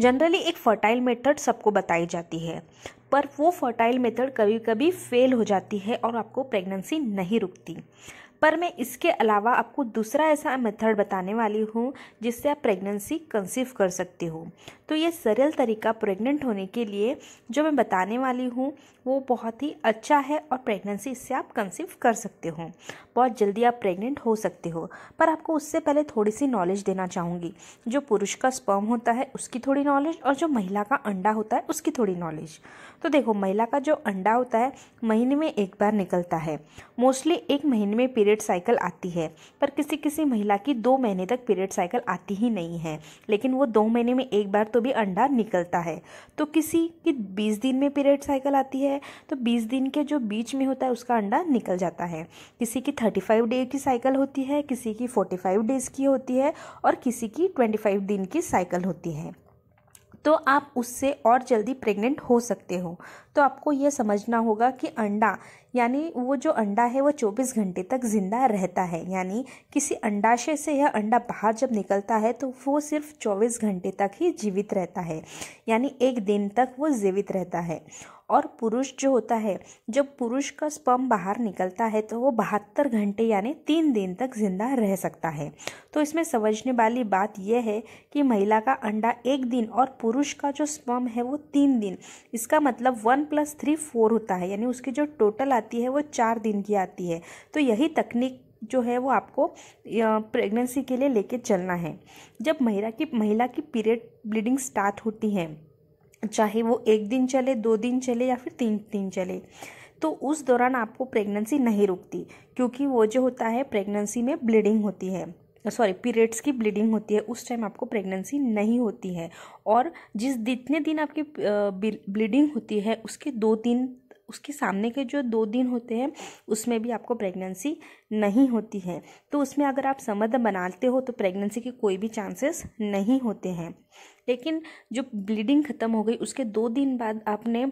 generally एक fertile method सबको बताई जाती है पर वो फर्टाइल मेथड कभी कभी फेल हो जाती है और आपको प्रेगनेंसी नहीं रुकती पर मैं इसके अलावा आपको दूसरा ऐसा मेथड बताने वाली हूँ जिससे आप प्रेगनेंसी कंसीव कर सकते हो तो ये सरल तरीका प्रेग्नेंट होने के लिए जो मैं बताने वाली हूँ वो बहुत ही अच्छा है और प्रेगनेंसी इससे आप कंसीव कर सकते हो बहुत जल्दी आप प्रेग्नेंट हो सकते हो पर आपको उससे पहले थोड़ी सी नॉलेज देना चाहूँगी जो पुरुष का स्पर्म होता है उसकी थोड़ी नॉलेज और जो महिला का अंडा होता है उसकी थोड़ी नॉलेज तो देखो महिला का जो अंडा होता है महीने में एक बार निकलता है मोस्टली एक महीने में पीरियड पीरियड साइकिल आती है पर किसी किसी महिला की दो महीने तक पीरियड साइकिल आती ही नहीं है लेकिन वो दो महीने में एक बार तो भी अंडा निकलता है तो किसी की बीस दिन में पीरियड साइकिल आती है तो बीस दिन के जो बीच में होता है उसका अंडा निकल जाता है किसी की थर्टी फाइव डे की साइकिल होती है किसी की फोर्टी फाइव डेज़ की होती है और किसी की ट्वेंटी फाइव दिन की साइकिल होती है तो आप उससे और जल्दी प्रेग्नेंट हो सकते हो तो आपको यह समझना होगा कि अंडा यानी वो जो अंडा है वो 24 घंटे तक ज़िंदा रहता है यानी किसी अंडाशय से यह अंडा बाहर जब निकलता है तो वो सिर्फ 24 घंटे तक ही जीवित रहता है यानी एक दिन तक वो जीवित रहता है और पुरुष जो होता है जब पुरुष का स्पर्म बाहर निकलता है तो वो बहत्तर घंटे यानी तीन दिन तक जिंदा रह सकता है तो इसमें समझने वाली बात यह है कि महिला का अंडा एक दिन और पुरुष का जो स्पर्म है वो तीन दिन इसका मतलब वन प्लस थ्री फोर होता है यानी उसकी जो टोटल आती है वो चार दिन की आती है तो यही तकनीक जो है वो आपको प्रेगनेंसी के लिए लेके चलना है जब महिला की महिला की पीरियड ब्लीडिंग स्टार्ट होती है चाहे वो एक दिन चले दो दिन चले या फिर तीन दिन चले तो उस दौरान आपको प्रेगनेंसी नहीं रुकती क्योंकि वो जो होता है प्रेगनेंसी में ब्लीडिंग होती है सॉरी पीरियड्स की ब्लीडिंग होती है उस टाइम आपको प्रेगनेंसी नहीं होती है और जिस जितने दिन आपकी ब्लीडिंग होती है उसके दो तीन उसके सामने के जो दो दिन होते हैं उसमें भी आपको प्रेगनेंसी नहीं होती है तो उसमें अगर आप समद बनाते हो तो प्रेगनेंसी के कोई भी चांसेस नहीं होते हैं लेकिन जो ब्लीडिंग ख़त्म हो गई उसके दो दिन बाद आपने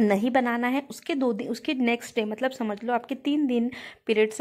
नहीं बनाना है उसके दो दिन उसके नेक्स्ट डे मतलब समझ लो आपके तीन दिन पीरियड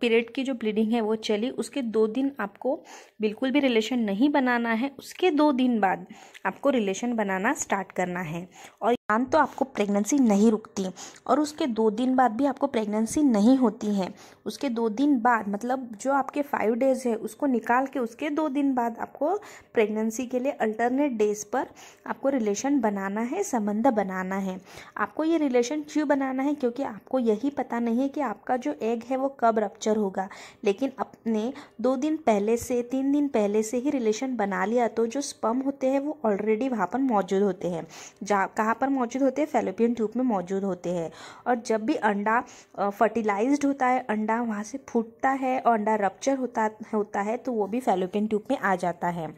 पीरियड की जो ब्लीडिंग है वो चली उसके दो दिन आपको बिल्कुल भी रिलेशन नहीं बनाना है उसके दो दिन बाद आपको रिलेशन बनाना स्टार्ट करना है और दौरान तो आपको प्रेगनेंसी नहीं रुकती और उसके दो दिन बाद भी आपको प्रेगनेंसी नहीं होती है उसके दो दिन बाद मतलब जो आपके फाइव डेज है उसको निकाल के उसके दो दिन बाद आपको प्रेगनेंसी के लिए अल्टरनेट डेज पर आपको रिलेशन बनाना है संबंध बनाना है आपको ये रिलेशन क्यों बनाना है क्योंकि आपको यही पता नहीं है कि आपका जो एग है वो कब रप्चर होगा लेकिन अपने दो दिन पहले से तीन दिन पहले से ही रिलेशन बना लिया तो जो स्पम होते हैं वो ऑलरेडी वहाँ पर मौजूद होते हैं जहाँ कहाँ पर मौजूद होते हैं फेलोपियन ट्यूब में मौजूद होते हैं और जब भी अंडा फर्टिलाइज होता है अंडा वहाँ से फूटता है और अंडा रप्चर होता होता है तो वो भी फेलोपियन ट्यूब में आ जाता है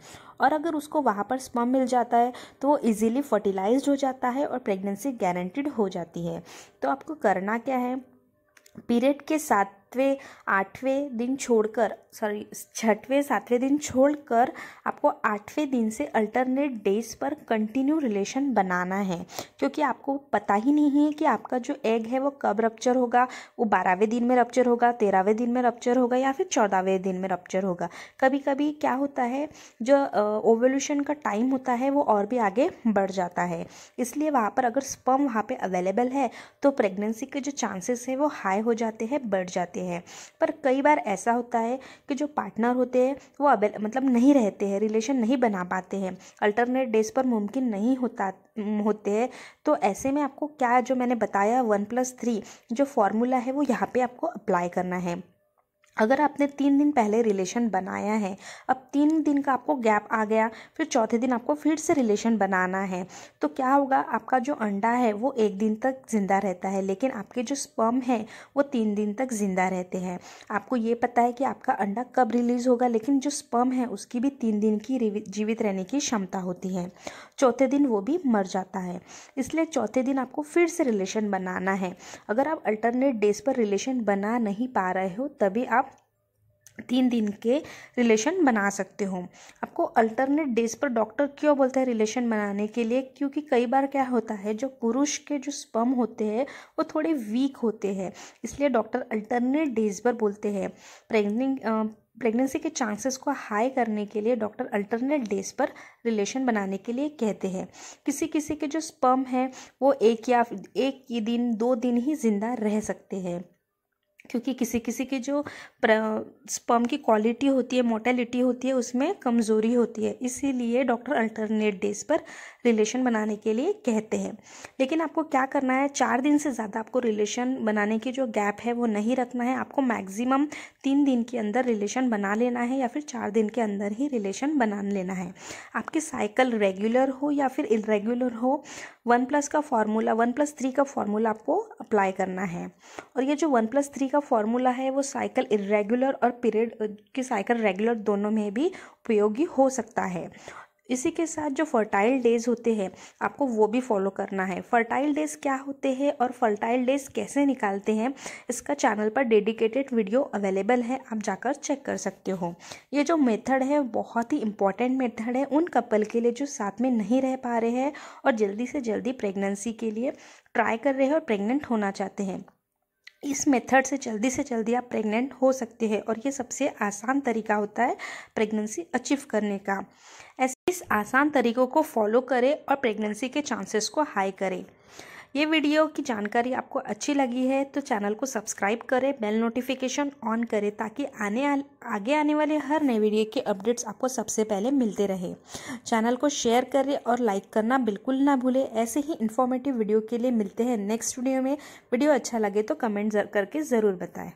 और अगर उसको वहाँ पर स्पम मिल जाता है तो वो इजीली फर्टिलाइज हो जाता है और प्रेगनेंसी गारंटिड हो जाती है तो आपको करना क्या है पीरियड के साथ सातवें आठवें दिन छोड़कर सॉरी छठवें सातवें दिन छोड़कर आपको आठवें दिन से अल्टरनेट डेज पर कंटिन्यू रिलेशन बनाना है क्योंकि आपको पता ही नहीं है कि आपका जो एग है वो कब रप्चर होगा वो बारहवें दिन में रप्चर होगा तेरहवें दिन में रप्चर होगा या फिर चौदहवें दिन में रप्चर होगा कभी कभी क्या होता है जो ओवोल्यूशन का टाइम होता है वो और भी आगे बढ़ जाता है इसलिए वहाँ पर अगर स्पर्म वहाँ पर अवेलेबल है तो प्रेगनेंसी के जो चांसेस है वो हाई हो जाते हैं बढ़ जाते हैं हैं पर कई बार ऐसा होता है कि जो पार्टनर होते हैं वो अवेल मतलब नहीं रहते हैं रिलेशन नहीं बना पाते हैं अल्टरनेट डेज पर मुमकिन नहीं होता होते हैं तो ऐसे में आपको क्या जो मैंने बताया वन प्लस थ्री जो फॉर्मूला है वो यहाँ पे आपको अप्लाई करना है अगर आपने तीन दिन पहले रिलेशन बनाया है अब तीन दिन का आपको गैप आ गया फिर चौथे दिन आपको फिर से रिलेशन बनाना है तो क्या होगा आपका जो अंडा है वो एक दिन तक ज़िंदा रहता है लेकिन आपके जो स्पर्म है वो तीन दिन तक ज़िंदा रहते हैं आपको ये पता है कि आपका अंडा कब रिलीज़ होगा लेकिन जो स्पर्म है उसकी भी तीन दिन की जीवित रहने की क्षमता होती है चौथे दिन वो भी मर जाता है इसलिए चौथे दिन आपको फिर से रिलेशन बनाना है अगर आप अल्टरनेट डेज पर रिलेशन बना नहीं पा रहे हो तभी आप तीन दिन के रिलेशन बना सकते हो आपको अल्टरनेट डेज पर डॉक्टर क्यों बोलता है रिलेशन बनाने के लिए क्योंकि कई बार क्या होता है जो पुरुष के जो स्पम होते हैं वो थोड़े वीक होते हैं इसलिए डॉक्टर अल्टरनेट डेज पर बोलते हैं प्रेगनेंट प्रेगनेंसी के चांसेस को हाई करने के लिए डॉक्टर अल्टरनेट डेज पर रिलेशन बनाने के लिए कहते हैं किसी किसी के जो स्पम हैं वो एक या एक ही दिन दो दिन ही जिंदा रह सकते हैं क्योंकि किसी किसी की जो स्पर्म की क्वालिटी होती है मोटेलिटी होती है उसमें कमज़ोरी होती है इसीलिए डॉक्टर अल्टरनेट डेज पर रिलेशन बनाने के लिए कहते हैं लेकिन आपको क्या करना है चार दिन से ज़्यादा आपको रिलेशन बनाने की जो गैप है वो नहीं रखना है आपको मैक्सिमम तीन दिन के अंदर रिलेशन बना लेना है या फिर चार दिन के अंदर ही रिलेशन बना लेना है आपकी साइकिल रेगुलर हो या फिर इरेगुलर हो वन प्लस का फार्मूला वन प्लस थ्री का फार्मूला आपको अप्लाई करना है और ये जो वन प्लस थ्री का फॉर्मूला है वो साइकिल इरेगुलर और पीरियड की साइकिल रेगुलर दोनों में भी उपयोगी हो सकता है इसी के साथ जो फर्टाइल डेज होते हैं आपको वो भी फॉलो करना है फर्टाइल डेज क्या होते हैं और फर्टाइल डेज कैसे निकालते हैं इसका चैनल पर डेडिकेटेड वीडियो अवेलेबल है आप जाकर चेक कर सकते हो ये जो मेथड है बहुत ही इंपॉर्टेंट मेथड है उन कपल के लिए जो साथ में नहीं रह पा रहे हैं और जल्दी से जल्दी प्रेगनेंसी के लिए ट्राई कर रहे हैं और प्रेग्नेंट होना चाहते हैं इस मेथड से जल्दी से जल्दी आप प्रेग्नेंट हो सकते हैं और ये सबसे आसान तरीका होता है प्रेगनेंसी अचीव करने का ऐसे इस आसान तरीकों को फॉलो करें और प्रेगनेंसी के चांसेस को हाई करें ये वीडियो की जानकारी आपको अच्छी लगी है तो चैनल को सब्सक्राइब करें बेल नोटिफिकेशन ऑन करें ताकि आने आ, आगे आने वाले हर नए वीडियो के अपडेट्स आपको सबसे पहले मिलते रहे चैनल को शेयर करें और लाइक करना बिल्कुल ना भूलें ऐसे ही इन्फॉर्मेटिव वीडियो के लिए मिलते हैं नेक्स्ट वीडियो में वीडियो अच्छा लगे तो कमेंट करके ज़रूर बताएँ